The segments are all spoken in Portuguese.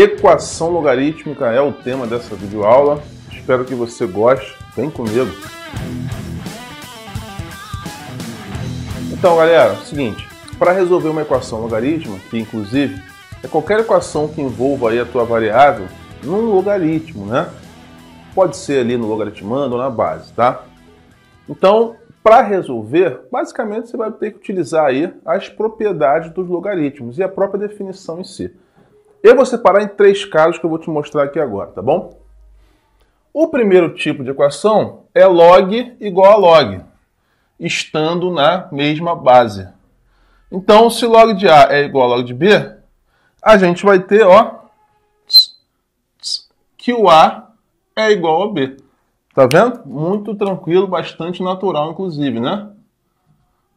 Equação logarítmica é o tema dessa videoaula. Espero que você goste. Vem comigo! Então, galera, é seguinte. Para resolver uma equação logarítmica, que inclusive é qualquer equação que envolva aí a tua variável num logaritmo, né? Pode ser ali no logaritmando ou na base, tá? Então, para resolver, basicamente você vai ter que utilizar aí as propriedades dos logaritmos e a própria definição em si. Eu vou separar em três casos que eu vou te mostrar aqui agora, tá bom? O primeiro tipo de equação é log igual a log, estando na mesma base. Então, se log de A é igual a log de B, a gente vai ter, ó, que o A é igual a B. Tá vendo? Muito tranquilo, bastante natural, inclusive, né?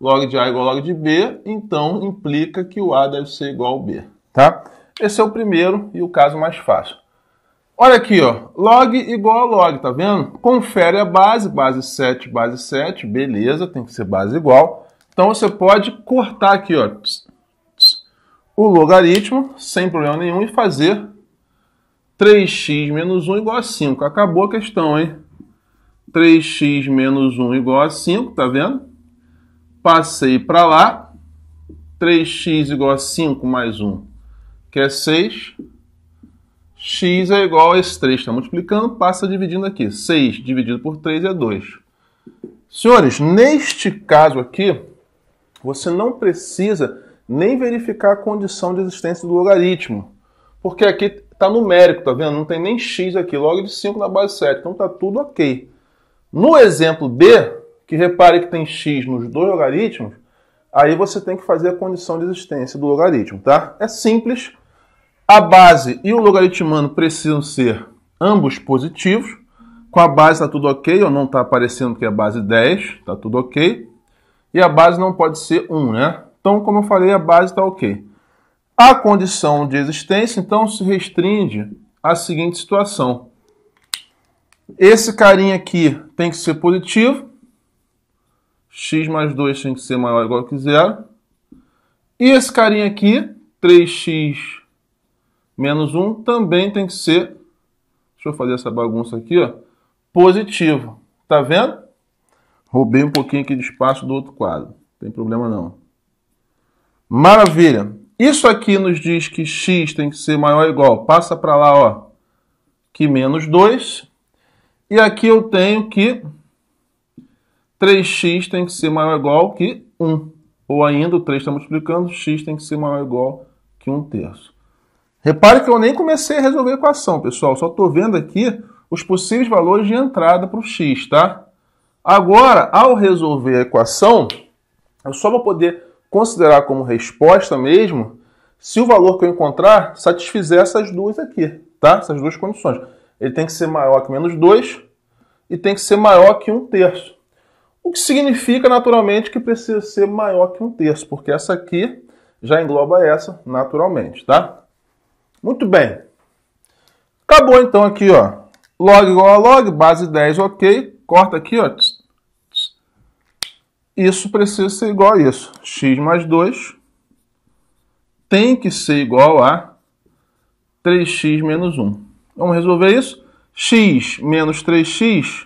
Log de A é igual a log de B, então implica que o A deve ser igual ao B, tá? Esse é o primeiro e o caso mais fácil. Olha aqui, ó, log igual a log, tá vendo? Confere a base, base 7, base 7, beleza, tem que ser base igual. Então você pode cortar aqui, ó, o logaritmo, sem problema nenhum, e fazer 3x menos 1 igual a 5. Acabou a questão, hein? 3x menos 1 igual a 5, tá vendo? Passei para lá. 3x igual a 5 mais 1 que é 6. x é igual a esse 3. Está multiplicando, passa dividindo aqui. 6 dividido por 3 é 2. Senhores, neste caso aqui, você não precisa nem verificar a condição de existência do logaritmo. Porque aqui está numérico, tá vendo? Não tem nem x aqui, logo de 5 na base 7. Então está tudo ok. No exemplo B, que repare que tem x nos dois logaritmos, aí você tem que fazer a condição de existência do logaritmo, tá? É simples, a base e o logaritmando precisam ser ambos positivos. Com a base está tudo ok, ou não está aparecendo que é base 10, está tudo ok. E a base não pode ser 1, né? Então, como eu falei, a base está ok. A condição de existência, então, se restringe à seguinte situação. Esse carinha aqui tem que ser positivo. x mais 2 tem que ser maior ou igual que zero. E esse carinha aqui, 3x menos 1 também tem que ser, deixa eu fazer essa bagunça aqui, ó, positivo. Tá vendo? Roubei um pouquinho aqui de espaço do outro quadro. Não tem problema não. Maravilha. Isso aqui nos diz que x tem que ser maior ou igual. Passa para lá, ó, que menos 2. E aqui eu tenho que 3x tem que ser maior ou igual que 1. Ou ainda, o 3 está multiplicando, x tem que ser maior ou igual que 1 terço. Repare que eu nem comecei a resolver a equação, pessoal. Só estou vendo aqui os possíveis valores de entrada para o x, tá? Agora, ao resolver a equação, eu só vou poder considerar como resposta mesmo se o valor que eu encontrar satisfizer essas duas aqui, tá? Essas duas condições. Ele tem que ser maior que menos 2 e tem que ser maior que 1 terço. O que significa, naturalmente, que precisa ser maior que 1 terço, porque essa aqui já engloba essa naturalmente, tá? Muito bem. Acabou então aqui, ó. Log igual a log, base 10, ok. Corta aqui, ó. Isso precisa ser igual a isso. x mais 2 tem que ser igual a 3x menos 1. Vamos resolver isso? x menos 3x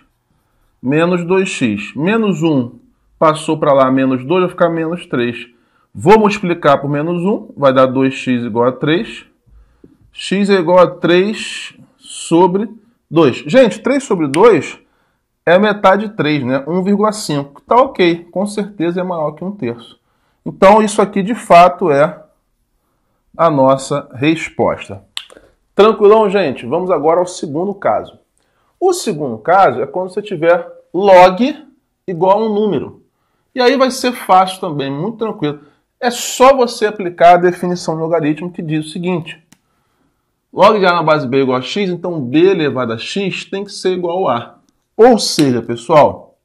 menos 2x. Menos 1 passou para lá, menos 2 vai ficar menos 3. Vou multiplicar por menos 1, vai dar 2x igual a 3 x é igual a 3 sobre 2. Gente, 3 sobre 2 é a metade de 3, né? 1,5. Tá ok, com certeza é maior que 1 terço. Então, isso aqui de fato é a nossa resposta. Tranquilão, gente? Vamos agora ao segundo caso. O segundo caso é quando você tiver log igual a um número. E aí vai ser fácil também, muito tranquilo. É só você aplicar a definição de logaritmo que diz o seguinte Log de A na base B é igual a x, então B elevado a x tem que ser igual a A. Ou seja, pessoal,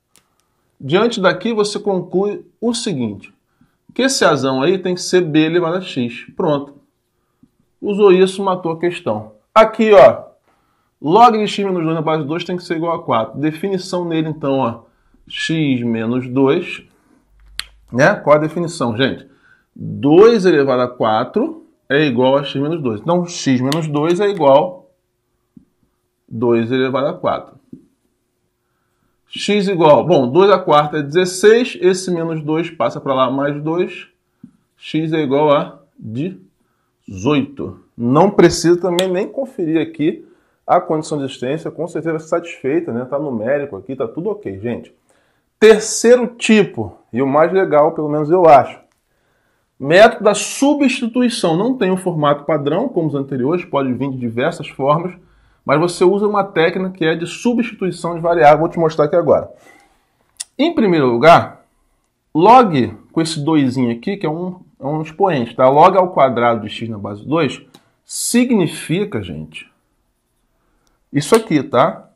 diante daqui você conclui o seguinte, que esse azão aí tem que ser B elevado a x. Pronto. Usou isso, matou a questão. Aqui, ó, log de x menos 2 na base 2 tem que ser igual a 4. Definição nele, então, ó, x menos 2, né? Qual a definição, gente? 2 elevado a 4 é igual a x menos 2. Então, x menos 2 é igual a 2 elevado a 4. x igual, bom, 2 a 4 é 16, esse menos 2 passa para lá mais 2. x é igual a 18. Não precisa também nem conferir aqui a condição de existência, com certeza é satisfeita, né? Tá numérico aqui, está tudo ok, gente. Terceiro tipo, e o mais legal, pelo menos eu acho, Método da substituição. Não tem um formato padrão, como os anteriores, pode vir de diversas formas, mas você usa uma técnica que é de substituição de variável. Vou te mostrar aqui agora. Em primeiro lugar, log com esse 2 aqui, que é um, é um expoente, tá? log ao quadrado de x na base 2, significa, gente, isso aqui, tá?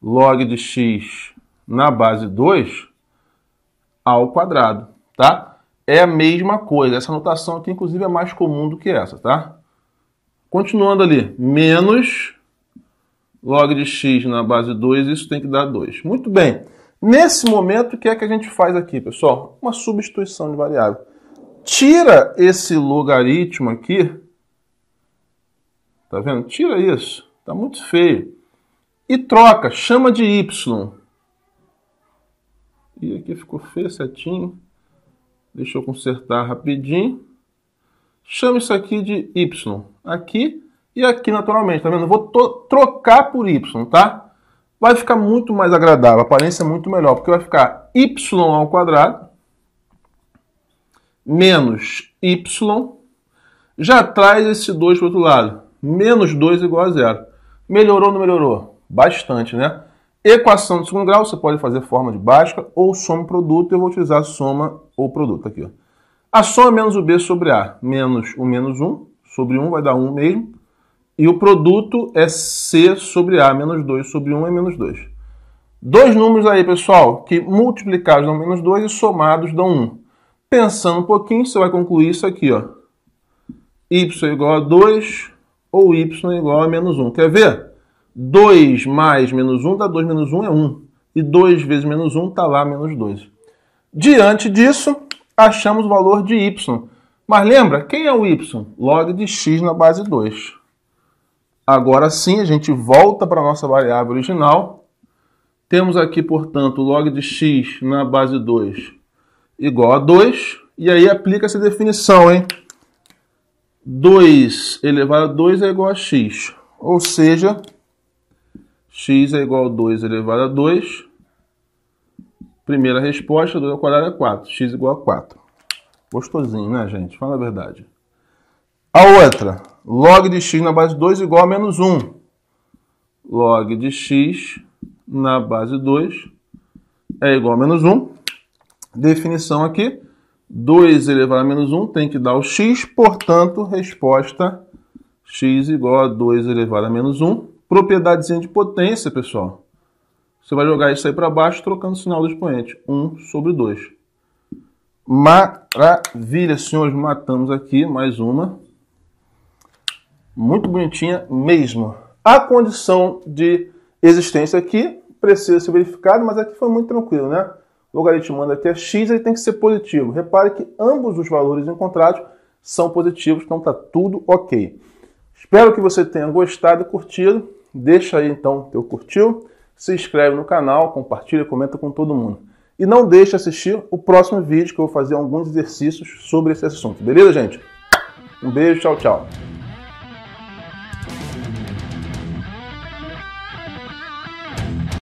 Log de x na base 2 ao quadrado, tá? é a mesma coisa. Essa notação aqui, inclusive, é mais comum do que essa, tá? Continuando ali, menos log de x na base 2, isso tem que dar 2. Muito bem. Nesse momento, o que é que a gente faz aqui, pessoal? Uma substituição de variável. Tira esse logaritmo aqui. Tá vendo? Tira isso. Tá muito feio. E troca, chama de y. E aqui ficou feio, certinho. Deixa eu consertar rapidinho. Chama isso aqui de Y. Aqui e aqui naturalmente, tá vendo? vou trocar por Y, tá? Vai ficar muito mais agradável, a aparência é muito melhor, porque vai ficar Y ao quadrado menos Y já traz esse 2 para o outro lado. Menos 2 igual a zero. Melhorou ou não melhorou? Bastante, né? Equação de segundo grau, você pode fazer forma de Bhaskara ou soma produto. Eu vou utilizar soma ou produto. Aqui, ó. A soma menos o B sobre A, menos o menos 1, sobre 1 vai dar 1 mesmo. E o produto é C sobre A, menos 2 sobre 1 é menos 2. Dois números aí, pessoal, que multiplicados dão menos 2 e somados dão 1. Pensando um pouquinho, você vai concluir isso aqui, ó. Y é igual a 2 ou Y é igual a menos 1. Quer ver? 2 mais menos 1 dá 2 menos 1 é 1. E 2 vezes menos 1 está lá menos 2. Diante disso, achamos o valor de y. Mas lembra, quem é o y? Log de x na base 2. Agora sim, a gente volta para a nossa variável original. Temos aqui, portanto, log de x na base 2 igual a 2. E aí aplica essa definição, hein? 2 elevado a 2 é igual a x. Ou seja, x é igual a 2 elevado a 2 Primeira resposta, 2 ao quadrado é 4. x igual a 4. Gostosinho, né, gente? Fala a verdade. A outra, log de x na base 2 igual a menos 1. Log de x na base 2 é igual a menos 1. Definição aqui, 2 elevado a menos 1 tem que dar o x, portanto, resposta x igual a 2 elevado a menos 1. Propriedadezinha de potência, pessoal. Você vai jogar isso aí para baixo, trocando o sinal do expoente. 1 sobre 2. Maravilha, senhores. Matamos aqui mais uma. Muito bonitinha mesmo. A condição de existência aqui precisa ser verificada, mas aqui foi muito tranquilo, né? O logaritmo manda até x, ele tem que ser positivo. Repare que ambos os valores encontrados são positivos, então está tudo ok. Espero que você tenha gostado e curtido. Deixa aí então teu curtiu se inscreve no canal, compartilha, comenta com todo mundo. E não deixe assistir o próximo vídeo que eu vou fazer alguns exercícios sobre esse assunto. Beleza, gente? Um beijo, tchau, tchau.